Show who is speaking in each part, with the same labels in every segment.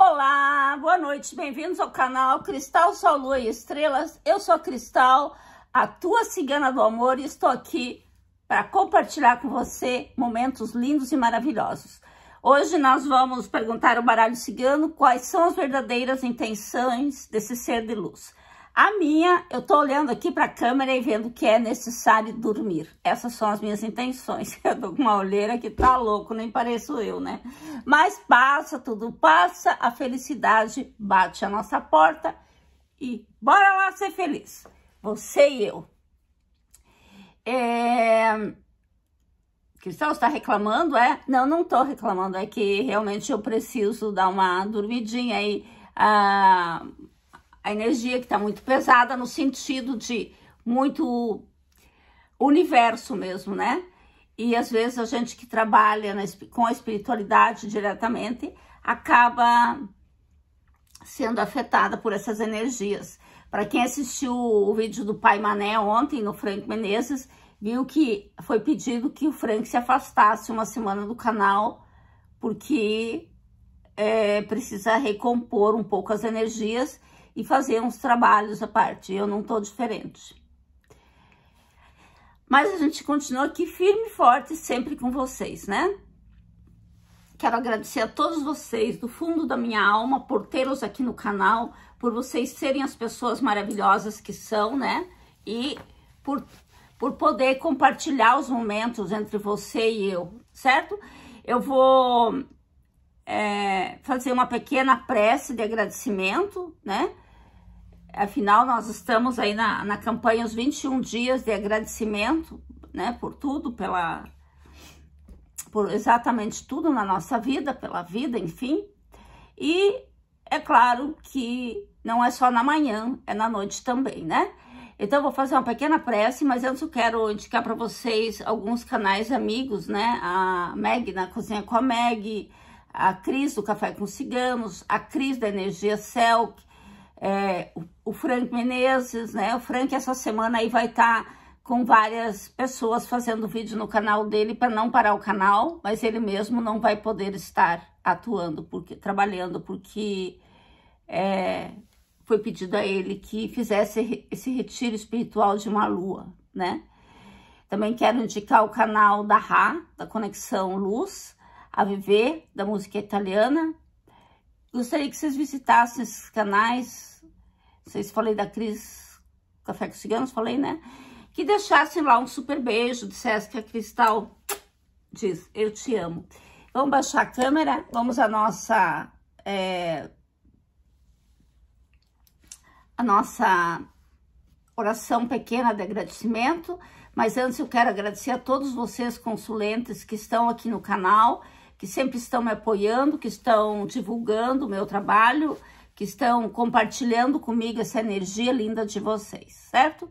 Speaker 1: Olá, boa noite, bem-vindos ao canal Cristal, Sol, Lua e Estrelas. Eu sou a Cristal, a tua cigana do amor e estou aqui para compartilhar com você momentos lindos e maravilhosos. Hoje nós vamos perguntar ao baralho cigano quais são as verdadeiras intenções desse ser de luz. A minha, eu tô olhando aqui para a câmera e vendo que é necessário dormir. Essas são as minhas intenções. Eu tô com uma olheira que tá louco, nem pareço eu, né? Mas passa, tudo passa, a felicidade bate a nossa porta e bora lá ser feliz. Você e eu. É... Cristão, está reclamando? É? Não, não tô reclamando. É que realmente eu preciso dar uma dormidinha aí. Ah a energia que está muito pesada no sentido de muito universo mesmo, né? E às vezes a gente que trabalha na, com a espiritualidade diretamente acaba sendo afetada por essas energias. Para quem assistiu o vídeo do Pai Mané ontem, no Frank Menezes, viu que foi pedido que o Frank se afastasse uma semana do canal, porque é, precisa recompor um pouco as energias e fazer uns trabalhos à parte. Eu não tô diferente. Mas a gente continua aqui firme e forte, sempre com vocês, né? Quero agradecer a todos vocês do fundo da minha alma por tê-los aqui no canal, por vocês serem as pessoas maravilhosas que são, né? E por, por poder compartilhar os momentos entre você e eu, certo? Eu vou é, fazer uma pequena prece de agradecimento, né? Afinal, nós estamos aí na, na campanha os 21 dias de agradecimento, né? Por tudo, pela... Por exatamente tudo na nossa vida, pela vida, enfim. E é claro que não é só na manhã, é na noite também, né? Então, eu vou fazer uma pequena prece, mas antes eu quero indicar para vocês alguns canais amigos, né? A Meg na Cozinha com a Meg, a Cris do Café com Ciganos, a Cris da Energia Celc, é, o Frank Menezes, né? O Frank essa semana aí vai estar tá com várias pessoas fazendo vídeo no canal dele para não parar o canal, mas ele mesmo não vai poder estar atuando, porque trabalhando, porque é, foi pedido a ele que fizesse esse retiro espiritual de uma lua, né? Também quero indicar o canal da Ra, da Conexão Luz, a Viver, da música italiana, Gostaria que vocês visitassem esses canais. Vocês falei da Cris Café com Ciganos, falei, né? Que deixassem lá um super beijo, dissesse que a Cristal diz, eu te amo. Vamos baixar a câmera, vamos à nossa... É, a nossa oração pequena de agradecimento, mas antes eu quero agradecer a todos vocês consulentes que estão aqui no canal, que sempre estão me apoiando, que estão divulgando o meu trabalho, que estão compartilhando comigo essa energia linda de vocês, certo?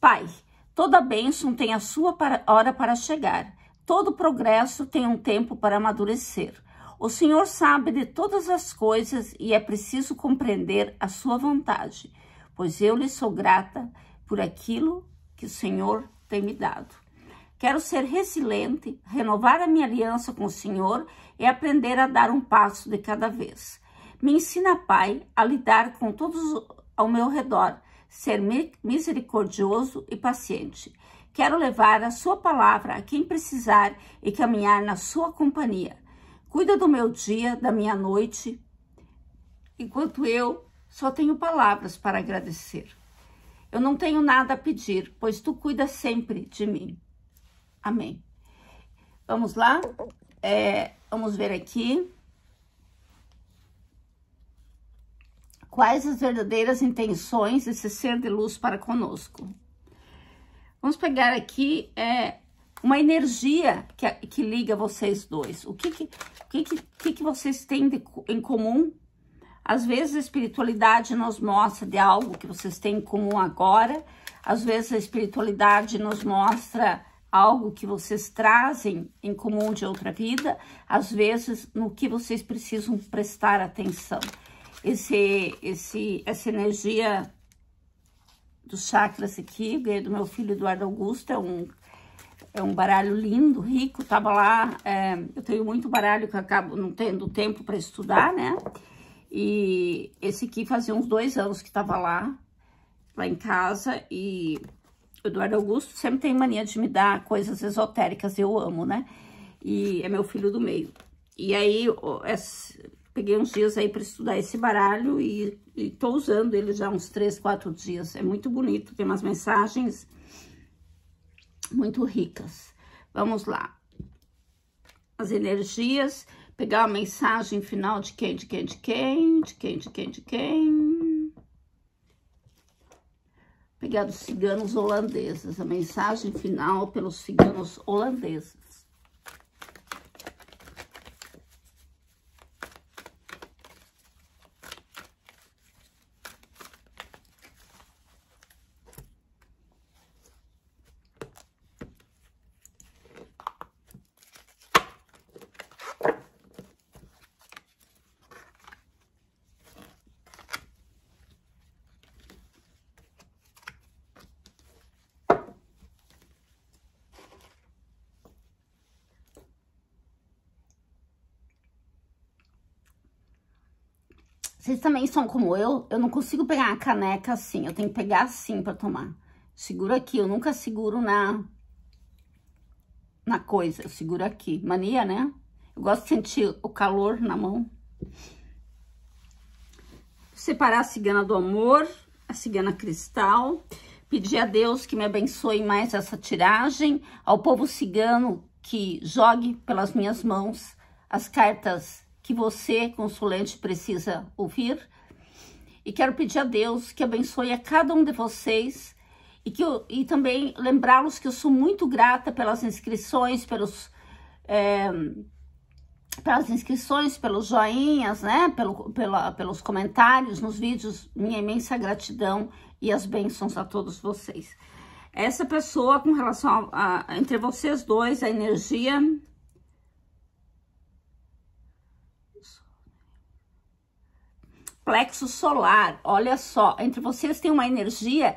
Speaker 1: Pai, toda bênção tem a sua para, hora para chegar, todo progresso tem um tempo para amadurecer. O Senhor sabe de todas as coisas e é preciso compreender a sua vontade, pois eu lhe sou grata por aquilo que o Senhor tem me dado. Quero ser resiliente, renovar a minha aliança com o Senhor e aprender a dar um passo de cada vez. Me ensina, Pai, a lidar com todos ao meu redor, ser misericordioso e paciente. Quero levar a Sua palavra a quem precisar e caminhar na Sua companhia. Cuida do meu dia, da minha noite, enquanto eu só tenho palavras para agradecer. Eu não tenho nada a pedir, pois tu cuidas sempre de mim. Amém. Vamos lá? É, vamos ver aqui. Quais as verdadeiras intenções desse ser de luz para conosco? Vamos pegar aqui é, uma energia que, que liga vocês dois. O que que, que, que, que vocês têm de, em comum? Às vezes a espiritualidade nos mostra de algo que vocês têm em comum agora. Às vezes a espiritualidade nos mostra algo que vocês trazem em comum de outra vida, às vezes no que vocês precisam prestar atenção. Esse, esse, essa energia dos chakras aqui, do meu filho Eduardo Augusto, é um, é um baralho lindo, rico, tava lá, é, eu tenho muito baralho que acabo não tendo tempo para estudar, né? E esse aqui fazia uns dois anos que tava lá, lá em casa, e Eduardo Augusto sempre tem mania de me dar coisas esotéricas, eu amo, né? E é meu filho do meio. E aí, peguei uns dias aí para estudar esse baralho e, estou usando ele já uns três, quatro dias. É muito bonito, tem umas mensagens muito ricas. Vamos lá. As energias, pegar a mensagem final de quem, de quem, de quem, de quem, de quem, de quem pegados ciganos holandeses. A mensagem final pelos ciganos holandeses. Vocês também são como eu? Eu não consigo pegar a caneca assim, eu tenho que pegar assim pra tomar. Seguro aqui, eu nunca seguro na, na coisa, eu seguro aqui. Mania, né? Eu gosto de sentir o calor na mão. Separar a cigana do amor, a cigana cristal. Pedir a Deus que me abençoe mais essa tiragem. Ao povo cigano que jogue pelas minhas mãos as cartas que você, consulente, precisa ouvir. E quero pedir a Deus que abençoe a cada um de vocês e, que eu, e também lembrá-los que eu sou muito grata pelas inscrições, pelos, é, pelas inscrições, pelos joinhas, né? Pelo, pela, pelos comentários nos vídeos. Minha imensa gratidão e as bênçãos a todos vocês. Essa pessoa, com relação a, a entre vocês dois, a energia plexo solar. Olha só, entre vocês tem uma energia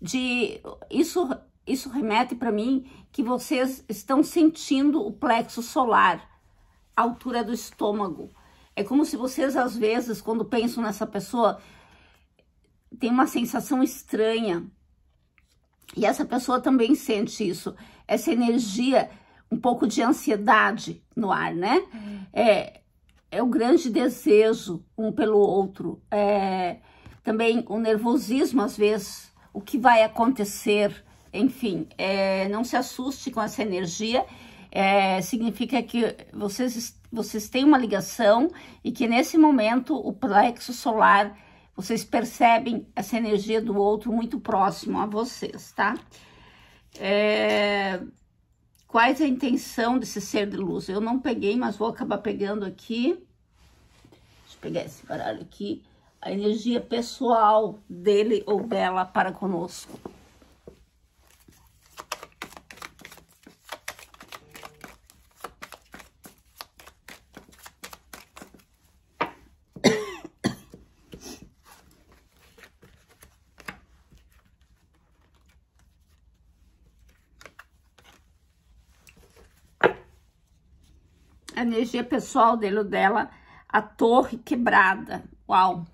Speaker 1: de isso isso remete para mim que vocês estão sentindo o plexo solar, a altura do estômago. É como se vocês às vezes quando pensam nessa pessoa tem uma sensação estranha. E essa pessoa também sente isso, essa energia, um pouco de ansiedade no ar, né? É, é é o grande desejo um pelo outro, é, também o nervosismo às vezes, o que vai acontecer, enfim, é, não se assuste com essa energia, é, significa que vocês, vocês têm uma ligação e que nesse momento o plexo solar, vocês percebem essa energia do outro muito próximo a vocês, tá? É... Quais a intenção desse ser de luz? Eu não peguei, mas vou acabar pegando aqui. Deixa eu pegar esse baralho aqui. A energia pessoal dele ou dela para conosco. energia pessoal dele ou dela, a torre quebrada. Uau!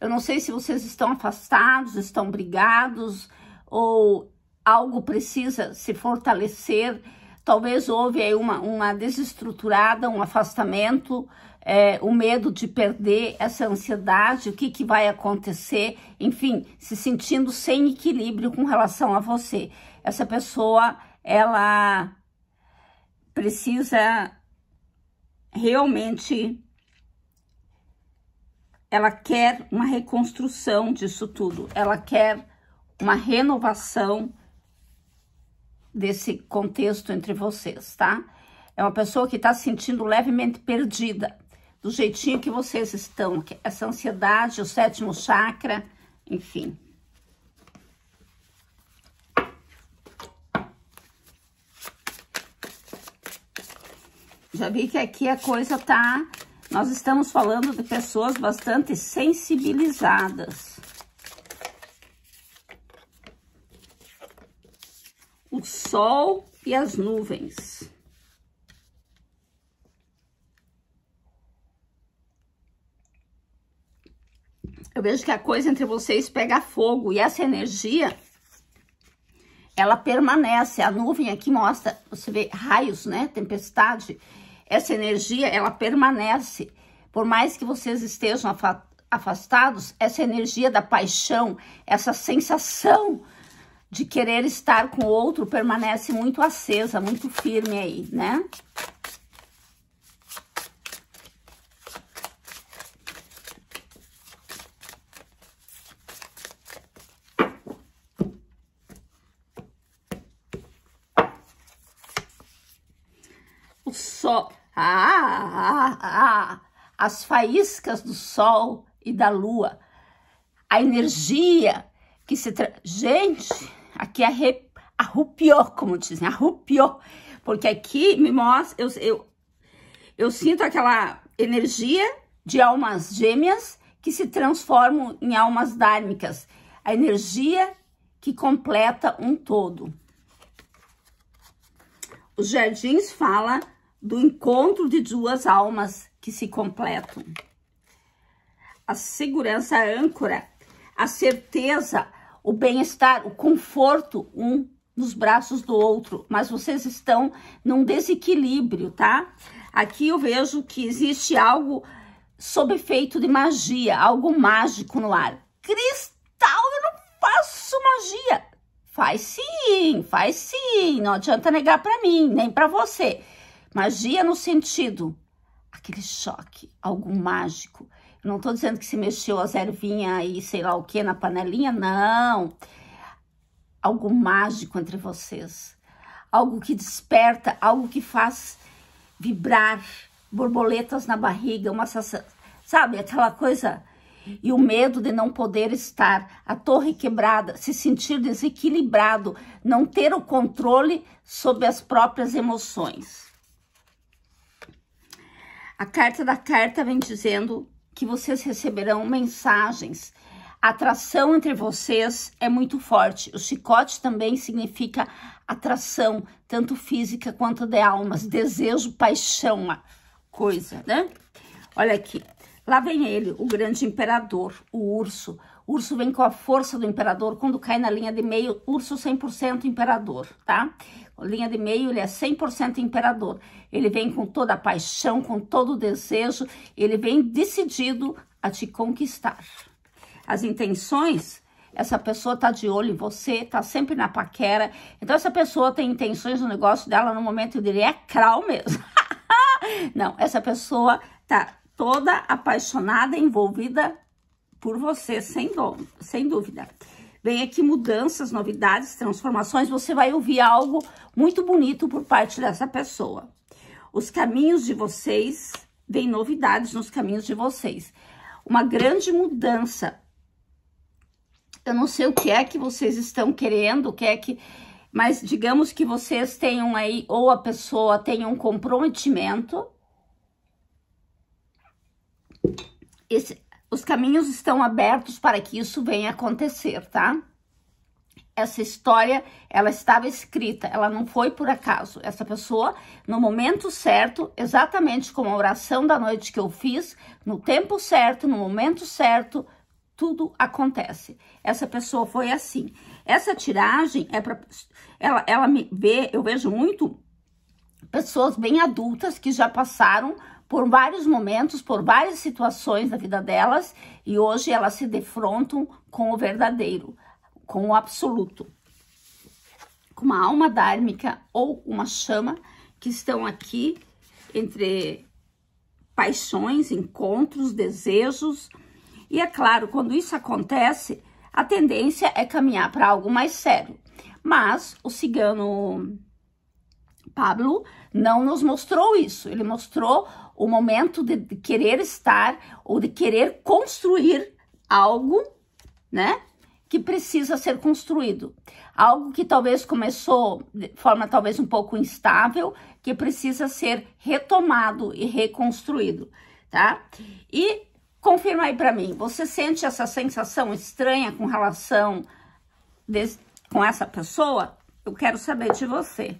Speaker 1: Eu não sei se vocês estão afastados, estão brigados, ou algo precisa se fortalecer. Talvez houve aí uma, uma desestruturada, um afastamento, é, o medo de perder, essa ansiedade, o que, que vai acontecer, enfim, se sentindo sem equilíbrio com relação a você. Essa pessoa, ela precisa realmente ela quer uma reconstrução disso tudo, ela quer uma renovação desse contexto entre vocês, tá? É uma pessoa que está se sentindo levemente perdida, do jeitinho que vocês estão, essa ansiedade, o sétimo chakra, enfim, Já vi que aqui a coisa tá... Nós estamos falando de pessoas bastante sensibilizadas. O sol e as nuvens. Eu vejo que a coisa entre vocês pega fogo e essa energia, ela permanece. A nuvem aqui mostra, você vê raios, né? Tempestade. Essa energia, ela permanece. Por mais que vocês estejam afastados, essa energia da paixão, essa sensação de querer estar com o outro permanece muito acesa, muito firme aí, né? sol. Ah, ah, ah, as faíscas do sol e da lua. A energia que se. Tra... Gente, aqui arre... arrupiou, como dizem, arrupiou. Porque aqui me mostra. Eu, eu, eu sinto aquela energia de almas gêmeas que se transformam em almas dármicas. A energia que completa um todo. Os jardins fala do encontro de duas almas que se completam. A segurança é âncora, a certeza, o bem-estar, o conforto um nos braços do outro, mas vocês estão num desequilíbrio, tá? Aqui eu vejo que existe algo sob efeito de magia, algo mágico no ar. Cristal, eu não faço magia. Faz sim, faz sim, não adianta negar para mim, nem para você. Magia no sentido, aquele choque, algo mágico. não estou dizendo que se mexeu a ervinhas e sei lá o que na panelinha, não. Algo mágico entre vocês. Algo que desperta, algo que faz vibrar borboletas na barriga, uma sabe, aquela coisa e o medo de não poder estar, a torre quebrada, se sentir desequilibrado, não ter o controle sobre as próprias emoções. A carta da carta vem dizendo que vocês receberão mensagens. A atração entre vocês é muito forte. O chicote também significa atração, tanto física quanto de almas, desejo, paixão, coisa, né? Olha aqui. Lá vem ele, o grande imperador, o urso. O urso vem com a força do imperador. Quando cai na linha de meio, urso 100% imperador, tá? linha de meio, ele é 100% imperador. Ele vem com toda a paixão, com todo o desejo, ele vem decidido a te conquistar. As intenções, essa pessoa tá de olho em você, tá sempre na paquera. Então, essa pessoa tem intenções no negócio dela, no momento diria é crau mesmo. Não, essa pessoa tá toda apaixonada, envolvida por você, sem, dom, sem dúvida. Vem aqui mudanças, novidades, transformações, você vai ouvir algo muito bonito por parte dessa pessoa. Os caminhos de vocês, vem novidades nos caminhos de vocês. Uma grande mudança. Eu não sei o que é que vocês estão querendo, o que é que... Mas digamos que vocês tenham aí, ou a pessoa tenha um comprometimento. Esse, os caminhos estão abertos para que isso venha acontecer, tá? Essa história, ela estava escrita, ela não foi por acaso. Essa pessoa, no momento certo, exatamente como a oração da noite que eu fiz, no tempo certo, no momento certo, tudo acontece. Essa pessoa foi assim. Essa tiragem é para ela, ela me vê, eu vejo muito pessoas bem adultas que já passaram por vários momentos, por várias situações da vida delas, e hoje elas se defrontam com o verdadeiro, com o absoluto, com uma alma dármica ou uma chama que estão aqui entre paixões, encontros, desejos. E é claro, quando isso acontece, a tendência é caminhar para algo mais sério. Mas o cigano Pablo não nos mostrou isso, ele mostrou o momento de querer estar ou de querer construir algo, né? Que precisa ser construído. Algo que talvez começou de forma talvez um pouco instável, que precisa ser retomado e reconstruído, tá? E confirma aí para mim, você sente essa sensação estranha com relação de, com essa pessoa? Eu quero saber de você.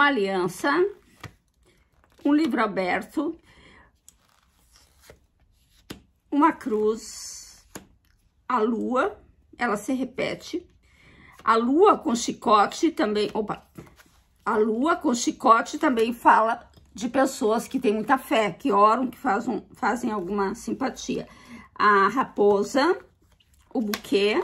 Speaker 1: uma aliança, um livro aberto, uma cruz, a lua, ela se repete, a lua com chicote também, opa, a lua com chicote também fala de pessoas que têm muita fé, que oram, que fazem, fazem alguma simpatia. A raposa, o buquê,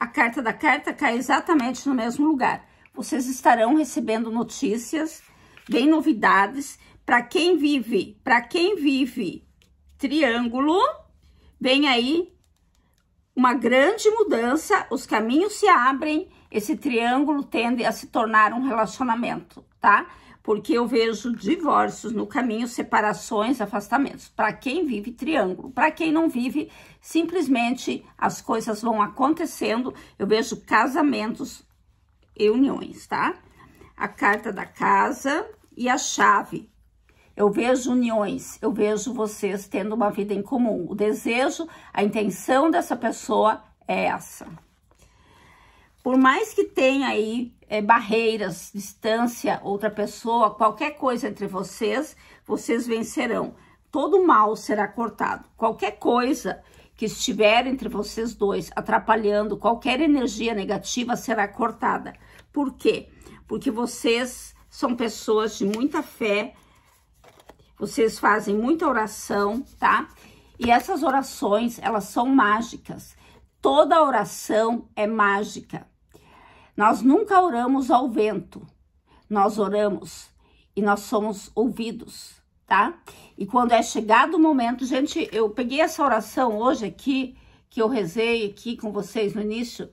Speaker 1: a carta da carta cai exatamente no mesmo lugar vocês estarão recebendo notícias, vem novidades para quem vive, para quem vive triângulo, vem aí uma grande mudança, os caminhos se abrem, esse triângulo tende a se tornar um relacionamento, tá? Porque eu vejo divórcios no caminho, separações, afastamentos. Para quem vive triângulo, para quem não vive, simplesmente as coisas vão acontecendo. Eu vejo casamentos uniões tá? A carta da casa e a chave. Eu vejo uniões, eu vejo vocês tendo uma vida em comum. O desejo, a intenção dessa pessoa é essa. Por mais que tenha aí é, barreiras, distância, outra pessoa, qualquer coisa entre vocês, vocês vencerão. Todo mal será cortado. Qualquer coisa que estiver entre vocês dois atrapalhando qualquer energia negativa será cortada. Por quê? Porque vocês são pessoas de muita fé, vocês fazem muita oração, tá? E essas orações, elas são mágicas. Toda oração é mágica. Nós nunca oramos ao vento, nós oramos e nós somos ouvidos tá? E quando é chegado o momento, gente, eu peguei essa oração hoje aqui, que eu rezei aqui com vocês no início.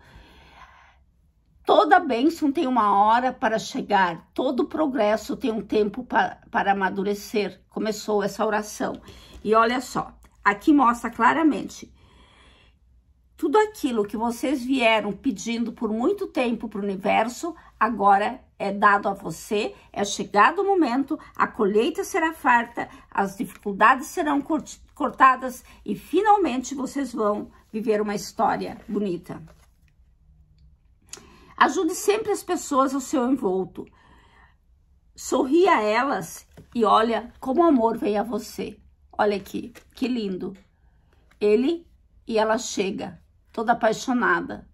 Speaker 1: Toda bênção tem uma hora para chegar, todo progresso tem um tempo para amadurecer. Começou essa oração. E olha só, aqui mostra claramente. Tudo aquilo que vocês vieram pedindo por muito tempo para o universo, agora é dado a você, é chegado o momento, a colheita será farta, as dificuldades serão cortadas e finalmente vocês vão viver uma história bonita. Ajude sempre as pessoas ao seu envolto. Sorria a elas e olha como o amor vem a você. Olha aqui, que lindo. Ele e ela chega, toda apaixonada,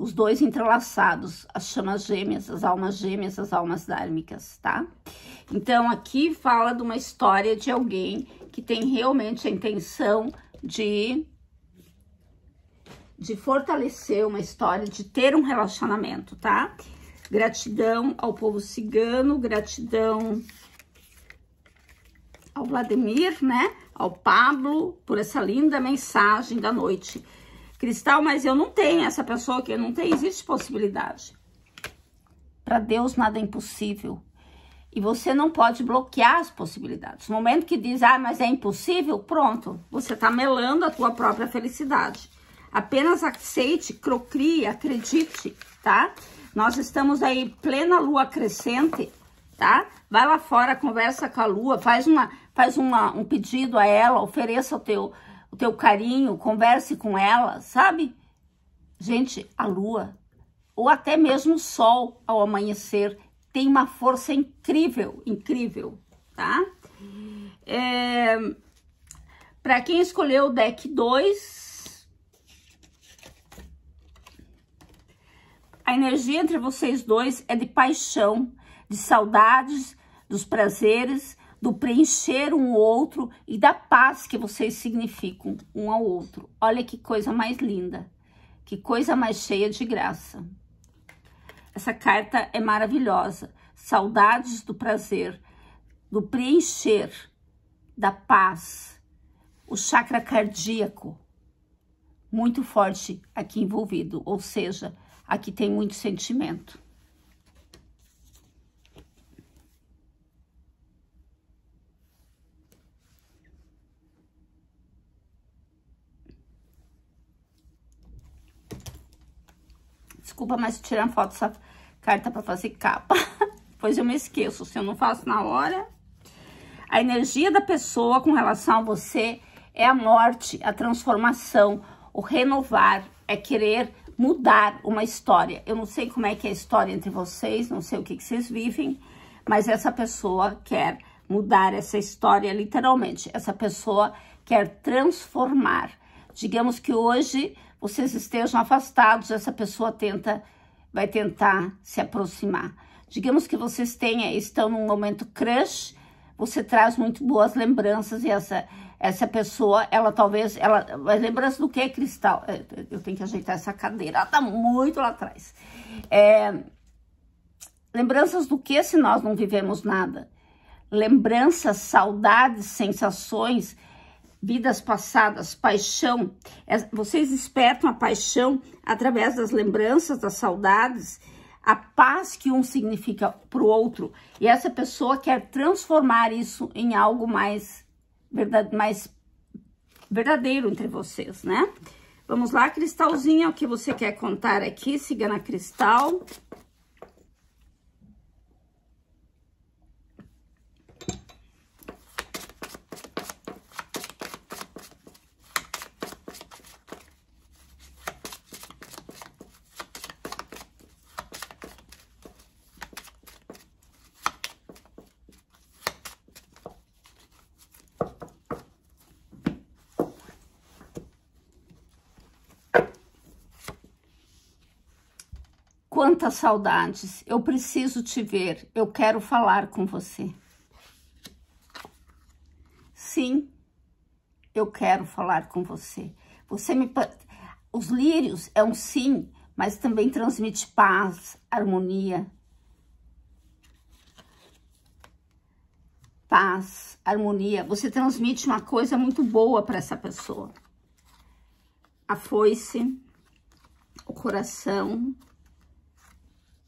Speaker 1: os dois entrelaçados, as chamas gêmeas, as almas gêmeas, as almas dármicas, tá? Então, aqui fala de uma história de alguém que tem realmente a intenção de, de fortalecer uma história, de ter um relacionamento, tá? Gratidão ao povo cigano, gratidão ao Vladimir, né? Ao Pablo, por essa linda mensagem da noite cristal, mas eu não tenho, essa pessoa que não tem, existe possibilidade. Para Deus nada é impossível. E você não pode bloquear as possibilidades. No momento que diz, ah, mas é impossível, pronto, você está melando a tua própria felicidade. Apenas aceite, crocrie, acredite, tá? Nós estamos aí plena lua crescente, tá? Vai lá fora, conversa com a lua, faz, uma, faz uma, um pedido a ela, ofereça o teu, o teu carinho, converse com ela, sabe? Gente, a lua, ou até mesmo o sol ao amanhecer, tem uma força incrível, incrível, tá? É, Para quem escolheu o deck 2, a energia entre vocês dois é de paixão, de saudades, dos prazeres, do preencher um outro e da paz que vocês significam um ao outro. Olha que coisa mais linda, que coisa mais cheia de graça. Essa carta é maravilhosa. Saudades do prazer, do preencher, da paz, o chakra cardíaco muito forte aqui envolvido, ou seja, aqui tem muito sentimento. Desculpa, mas tirar foto dessa carta para fazer capa. pois eu me esqueço, se eu não faço na hora. A energia da pessoa com relação a você é a morte, a transformação, o renovar, é querer mudar uma história. Eu não sei como é que é a história entre vocês, não sei o que, que vocês vivem, mas essa pessoa quer mudar essa história literalmente. Essa pessoa quer transformar. Digamos que hoje vocês estejam afastados, essa pessoa tenta, vai tentar se aproximar. Digamos que vocês tenham, estão num momento crush, você traz muito boas lembranças e essa essa pessoa, ela talvez, ela, mas lembrança do que, Cristal? É, eu tenho que ajeitar essa cadeira, ela tá muito lá atrás. É, lembranças do que se nós não vivemos nada? Lembranças, saudades, sensações, vidas passadas, paixão. É, vocês despertam a paixão através das lembranças, das saudades, a paz que um significa para o outro. E essa pessoa quer transformar isso em algo mais, verdade, mais verdadeiro entre vocês, né? Vamos lá, Cristalzinha, o que você quer contar aqui? Siga na Cristal. Muitas saudades. Eu preciso te ver. Eu quero falar com você. Sim, eu quero falar com você. Você me os lírios é um sim, mas também transmite paz, harmonia. Paz, harmonia. Você transmite uma coisa muito boa para essa pessoa. A foice, o coração,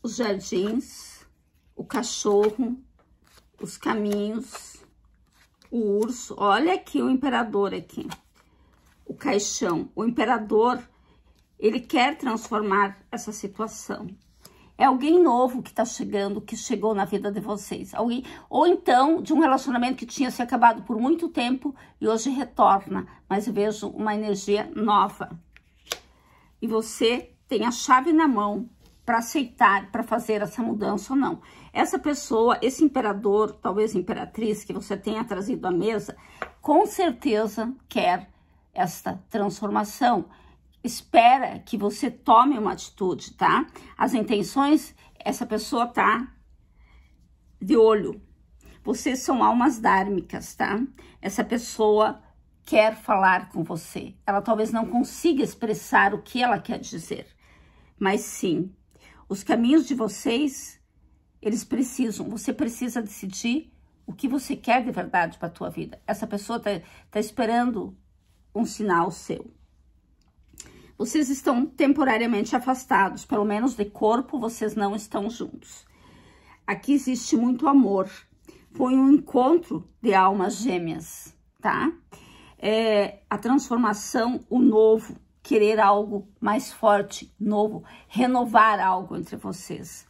Speaker 1: os jardins, o cachorro, os caminhos, o urso. Olha aqui o imperador aqui, o caixão. O imperador, ele quer transformar essa situação. É alguém novo que está chegando, que chegou na vida de vocês. Alguém, ou então, de um relacionamento que tinha se acabado por muito tempo e hoje retorna. Mas eu vejo uma energia nova. E você tem a chave na mão para aceitar, para fazer essa mudança ou não. Essa pessoa, esse imperador, talvez imperatriz que você tenha trazido à mesa, com certeza quer esta transformação. Espera que você tome uma atitude, tá? As intenções, essa pessoa tá de olho. Vocês são almas dármicas, tá? Essa pessoa quer falar com você. Ela talvez não consiga expressar o que ela quer dizer, mas sim os caminhos de vocês, eles precisam, você precisa decidir o que você quer de verdade para a tua vida. Essa pessoa está tá esperando um sinal seu. Vocês estão temporariamente afastados, pelo menos de corpo vocês não estão juntos. Aqui existe muito amor. Foi um encontro de almas gêmeas, tá? É, a transformação, o novo, querer algo mais forte, novo, renovar algo entre vocês.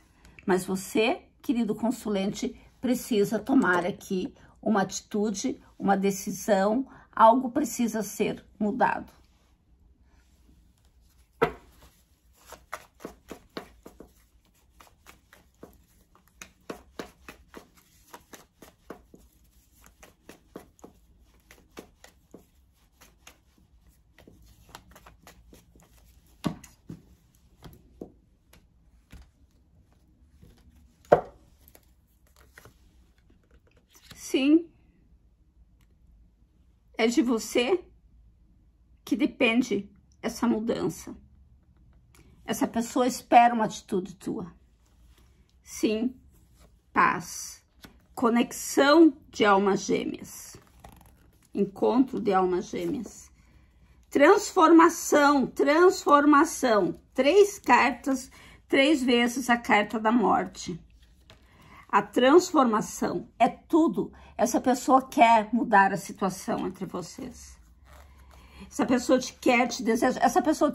Speaker 1: Mas você, querido consulente, precisa tomar aqui uma atitude, uma decisão, algo precisa ser mudado. É de você que depende essa mudança. Essa pessoa espera uma atitude tua. Sim, paz. Conexão de almas gêmeas. Encontro de almas gêmeas. Transformação, transformação. Três cartas, três vezes a carta da morte a transformação é tudo. Essa pessoa quer mudar a situação entre vocês. Essa pessoa te quer, te deseja. Essa pessoa.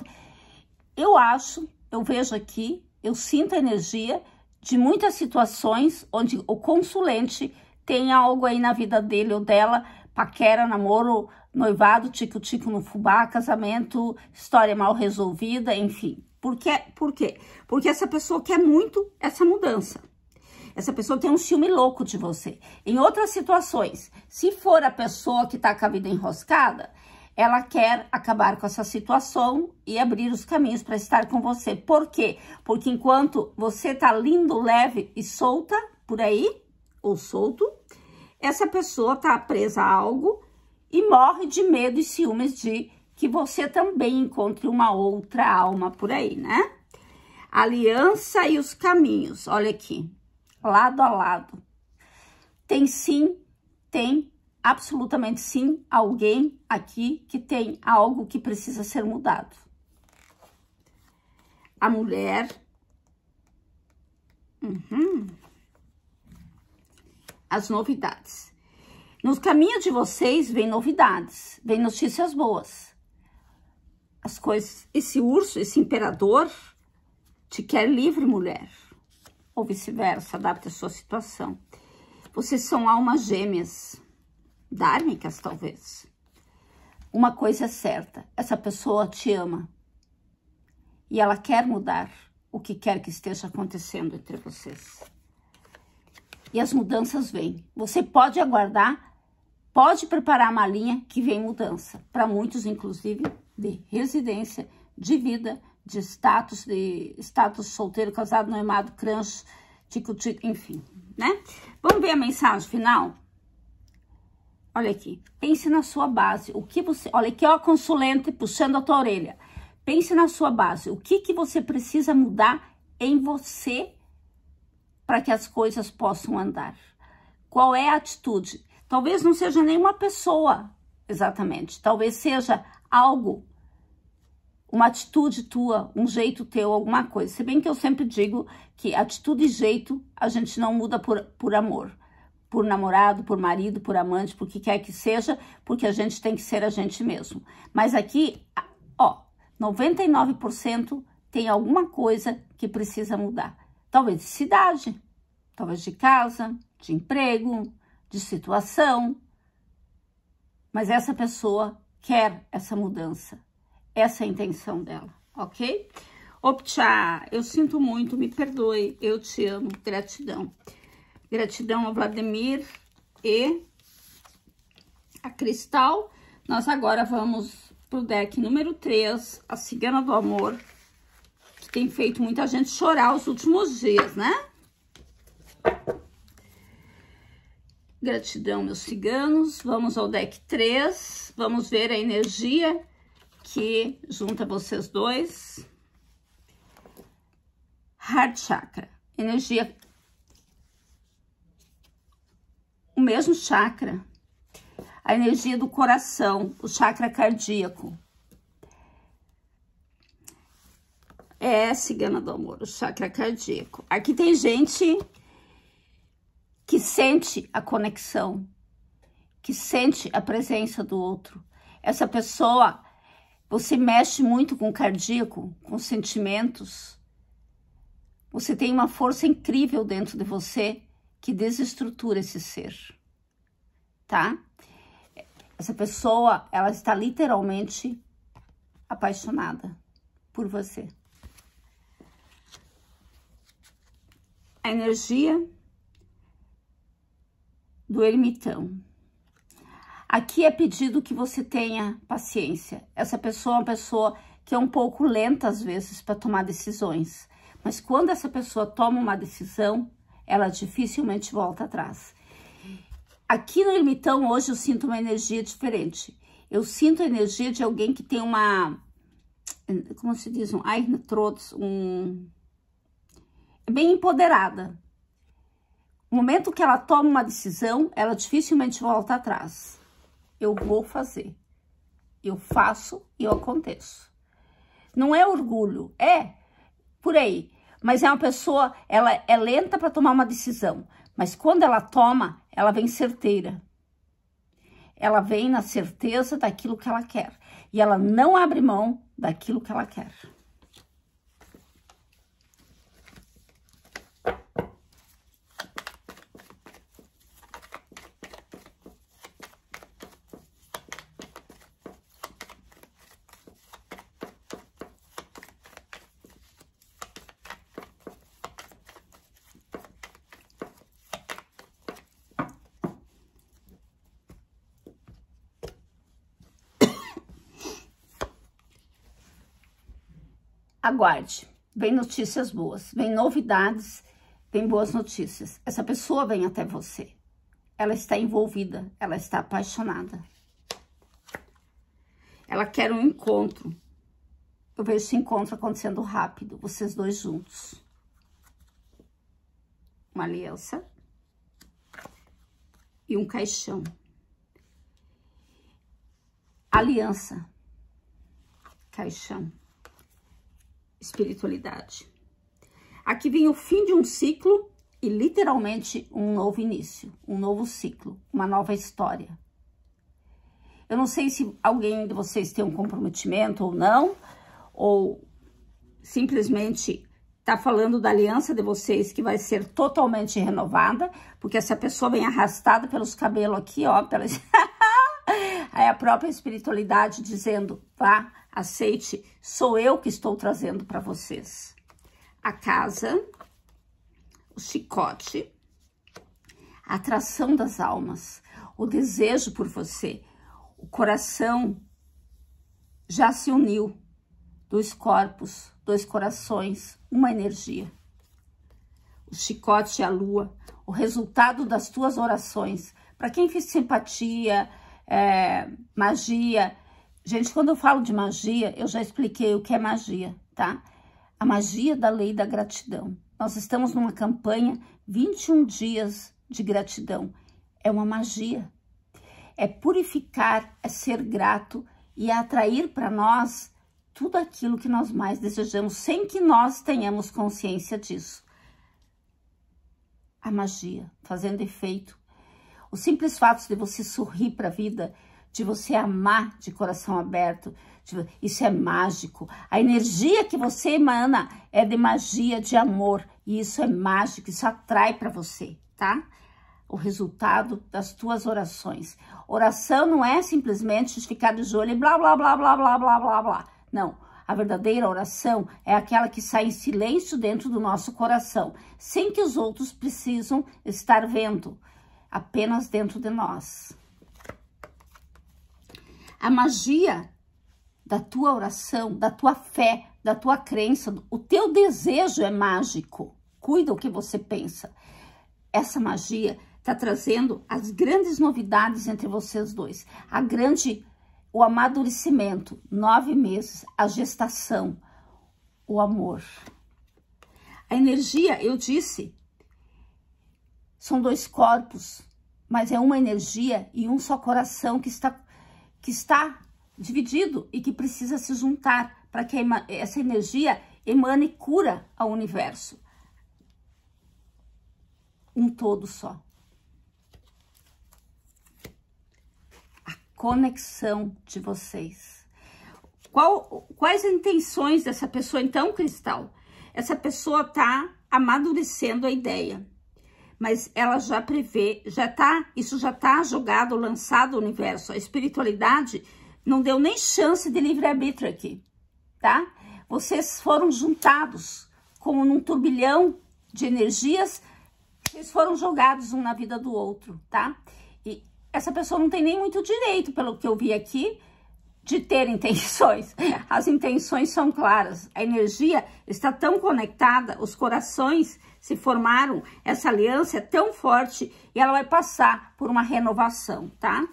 Speaker 1: Eu acho, eu vejo aqui, eu sinto a energia de muitas situações onde o consulente tem algo aí na vida dele ou dela paquera, namoro, noivado, tico-tico no fubá, casamento, história mal resolvida, enfim. Por quê? Por quê? Porque essa pessoa quer muito essa mudança. Essa pessoa tem um ciúme louco de você. Em outras situações, se for a pessoa que tá com a vida enroscada, ela quer acabar com essa situação e abrir os caminhos para estar com você. Por quê? Porque enquanto você tá lindo, leve e solta por aí, ou solto, essa pessoa tá presa a algo e morre de medo e ciúmes de que você também encontre uma outra alma por aí, né? Aliança e os caminhos, olha aqui lado a lado. Tem sim, tem absolutamente sim alguém aqui que tem algo que precisa ser mudado. A mulher. Uhum. As novidades. Nos caminhos de vocês vem novidades, vem notícias boas. As coisas, esse urso, esse imperador te quer livre, mulher ou vice-versa, adapte a sua situação. Vocês são almas gêmeas, dármicas talvez. Uma coisa é certa, essa pessoa te ama e ela quer mudar o que quer que esteja acontecendo entre vocês. E as mudanças vêm. Você pode aguardar, pode preparar a malinha que vem mudança. Para muitos, inclusive, de residência, de vida, de status, de status solteiro, casado, noivado, crunch, tico-tico, enfim, né? Vamos ver a mensagem final? Olha aqui, pense na sua base, o que você... Olha aqui, ó, consulente puxando a tua orelha. Pense na sua base, o que, que você precisa mudar em você para que as coisas possam andar. Qual é a atitude? Talvez não seja nenhuma pessoa, exatamente. Talvez seja algo uma atitude tua, um jeito teu, alguma coisa. Se bem que eu sempre digo que atitude e jeito a gente não muda por, por amor, por namorado, por marido, por amante, por que quer que seja, porque a gente tem que ser a gente mesmo. Mas aqui, ó, 99% tem alguma coisa que precisa mudar. Talvez de cidade, talvez de casa, de emprego, de situação. Mas essa pessoa quer essa mudança essa é a intenção dela, ok? Optcha, eu sinto muito, me perdoe, eu te amo, gratidão. Gratidão ao Vladimir e a Cristal. Nós agora vamos pro deck número 3, a Cigana do Amor, que tem feito muita gente chorar os últimos dias, né? Gratidão, meus ciganos. Vamos ao deck 3, vamos ver a energia que junta vocês dois. Hard Chakra, energia... O mesmo chakra, a energia do coração, o chakra cardíaco. É, cigana do amor, o chakra cardíaco. Aqui tem gente que sente a conexão, que sente a presença do outro. Essa pessoa você mexe muito com o cardíaco, com sentimentos. Você tem uma força incrível dentro de você que desestrutura esse ser, tá? Essa pessoa, ela está literalmente apaixonada por você. A energia do ermitão. Aqui é pedido que você tenha paciência. Essa pessoa é uma pessoa que é um pouco lenta às vezes para tomar decisões, mas quando essa pessoa toma uma decisão, ela dificilmente volta atrás. Aqui no limitão hoje eu sinto uma energia diferente. Eu sinto a energia de alguém que tem uma como se diz, um um bem empoderada. No momento que ela toma uma decisão, ela dificilmente volta atrás eu vou fazer. Eu faço e eu aconteço. Não é orgulho, é por aí. Mas é uma pessoa, ela é lenta para tomar uma decisão, mas quando ela toma, ela vem certeira. Ela vem na certeza daquilo que ela quer e ela não abre mão daquilo que ela quer. aguarde. Vem notícias boas, vem novidades, vem boas notícias. Essa pessoa vem até você. Ela está envolvida, ela está apaixonada. Ela quer um encontro. Eu vejo esse encontro acontecendo rápido, vocês dois juntos. Uma aliança e um caixão. Aliança, caixão espiritualidade. Aqui vem o fim de um ciclo e literalmente um novo início, um novo ciclo, uma nova história. Eu não sei se alguém de vocês tem um comprometimento ou não, ou simplesmente está falando da aliança de vocês que vai ser totalmente renovada, porque essa pessoa vem arrastada pelos cabelos aqui, ó, pelas... é a própria espiritualidade dizendo, vá, aceite, sou eu que estou trazendo para vocês. A casa, o chicote, a atração das almas, o desejo por você, o coração já se uniu, dois corpos, dois corações, uma energia. O chicote e a lua, o resultado das tuas orações. Para quem fez simpatia, é, magia. Gente, quando eu falo de magia, eu já expliquei o que é magia, tá? A magia da lei da gratidão. Nós estamos numa campanha 21 dias de gratidão. É uma magia. É purificar, é ser grato e é atrair para nós tudo aquilo que nós mais desejamos, sem que nós tenhamos consciência disso. A magia fazendo efeito o simples fato de você sorrir para a vida, de você amar de coração aberto, de, isso é mágico. A energia que você emana é de magia, de amor, e isso é mágico, isso atrai para você, tá? O resultado das tuas orações. Oração não é simplesmente ficar de joelho e blá, blá, blá, blá, blá, blá, blá, blá. Não. A verdadeira oração é aquela que sai em silêncio dentro do nosso coração, sem que os outros precisam estar vendo apenas dentro de nós. A magia da tua oração, da tua fé, da tua crença, o teu desejo é mágico. Cuida o que você pensa. Essa magia está trazendo as grandes novidades entre vocês dois. A grande, o amadurecimento, nove meses, a gestação, o amor. A energia, eu disse, são dois corpos mas é uma energia e um só coração que está, que está dividido e que precisa se juntar para que essa energia emane cura ao universo. Um todo só. A conexão de vocês. Qual, quais intenções dessa pessoa, então, Cristal? Essa pessoa está amadurecendo a ideia mas ela já prevê, já tá, isso já tá jogado, lançado o universo. A espiritualidade não deu nem chance de livre-arbítrio aqui, tá? Vocês foram juntados como num turbilhão de energias, vocês foram jogados um na vida do outro, tá? E essa pessoa não tem nem muito direito, pelo que eu vi aqui, de ter intenções. As intenções são claras, a energia está tão conectada, os corações se formaram, essa aliança é tão forte e ela vai passar por uma renovação, tá?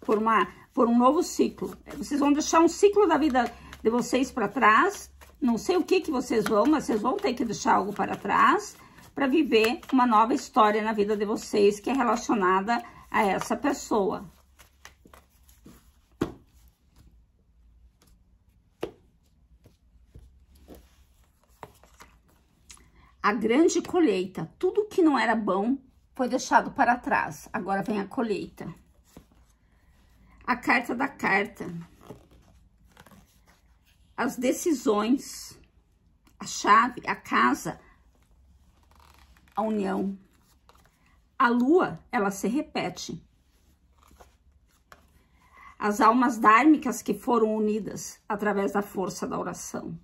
Speaker 1: Por, uma, por um novo ciclo. Vocês vão deixar um ciclo da vida de vocês para trás, não sei o que que vocês vão, mas vocês vão ter que deixar algo para trás para viver uma nova história na vida de vocês que é relacionada a essa pessoa, a grande colheita. Tudo que não era bom foi deixado para trás. Agora vem a colheita. A carta da carta. As decisões. A chave, a casa, a união. A lua, ela se repete. As almas dármicas que foram unidas através da força da oração.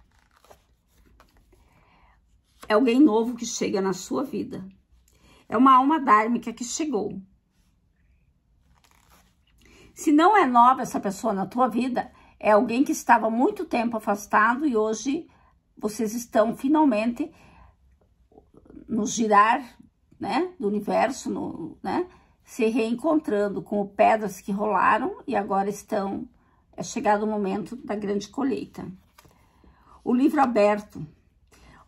Speaker 1: É alguém novo que chega na sua vida. É uma alma dármica que chegou. Se não é nova essa pessoa na tua vida, é alguém que estava muito tempo afastado e hoje vocês estão finalmente no girar, né, do universo, no, né, se reencontrando com pedras que rolaram e agora estão é chegado o momento da grande colheita. O livro aberto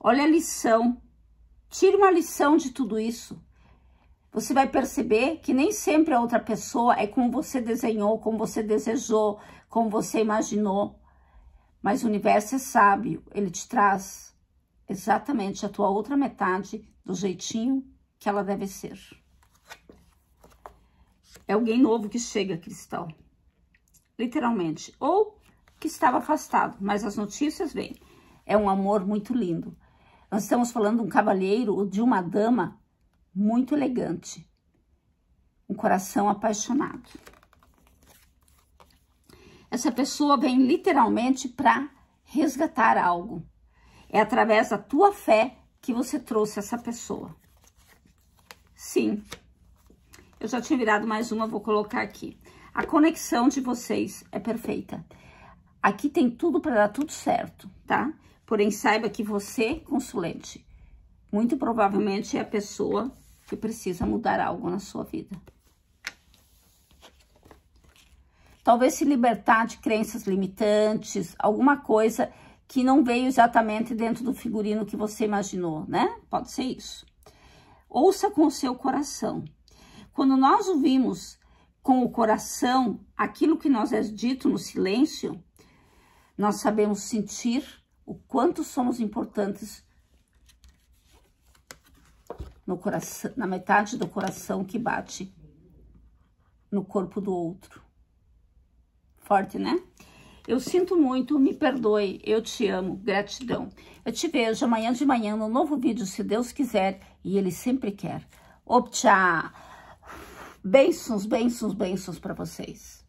Speaker 1: Olha a lição. Tire uma lição de tudo isso. Você vai perceber que nem sempre a outra pessoa é como você desenhou, como você desejou, como você imaginou. Mas o universo é sábio, ele te traz exatamente a tua outra metade do jeitinho que ela deve ser. É alguém novo que chega, Cristal. Literalmente. Ou que estava afastado, mas as notícias vêm. É um amor muito lindo. Nós estamos falando de um cavalheiro ou de uma dama muito elegante. Um coração apaixonado. Essa pessoa vem literalmente para resgatar algo. É através da tua fé que você trouxe essa pessoa. Sim. Eu já tinha virado mais uma, vou colocar aqui. A conexão de vocês é perfeita. Aqui tem tudo para dar tudo certo, tá? Porém, saiba que você, consulente, muito provavelmente é a pessoa que precisa mudar algo na sua vida. Talvez se libertar de crenças limitantes, alguma coisa que não veio exatamente dentro do figurino que você imaginou, né? Pode ser isso. Ouça com o seu coração. Quando nós ouvimos com o coração aquilo que nós é dito no silêncio, nós sabemos sentir o quanto somos importantes no coração, na metade do coração que bate no corpo do outro. Forte, né? Eu sinto muito, me perdoe, eu te amo, gratidão. Eu te vejo amanhã de manhã no novo vídeo, se Deus quiser, e Ele sempre quer. Optcha! Bênçãos, bênçãos, bênçãos para vocês.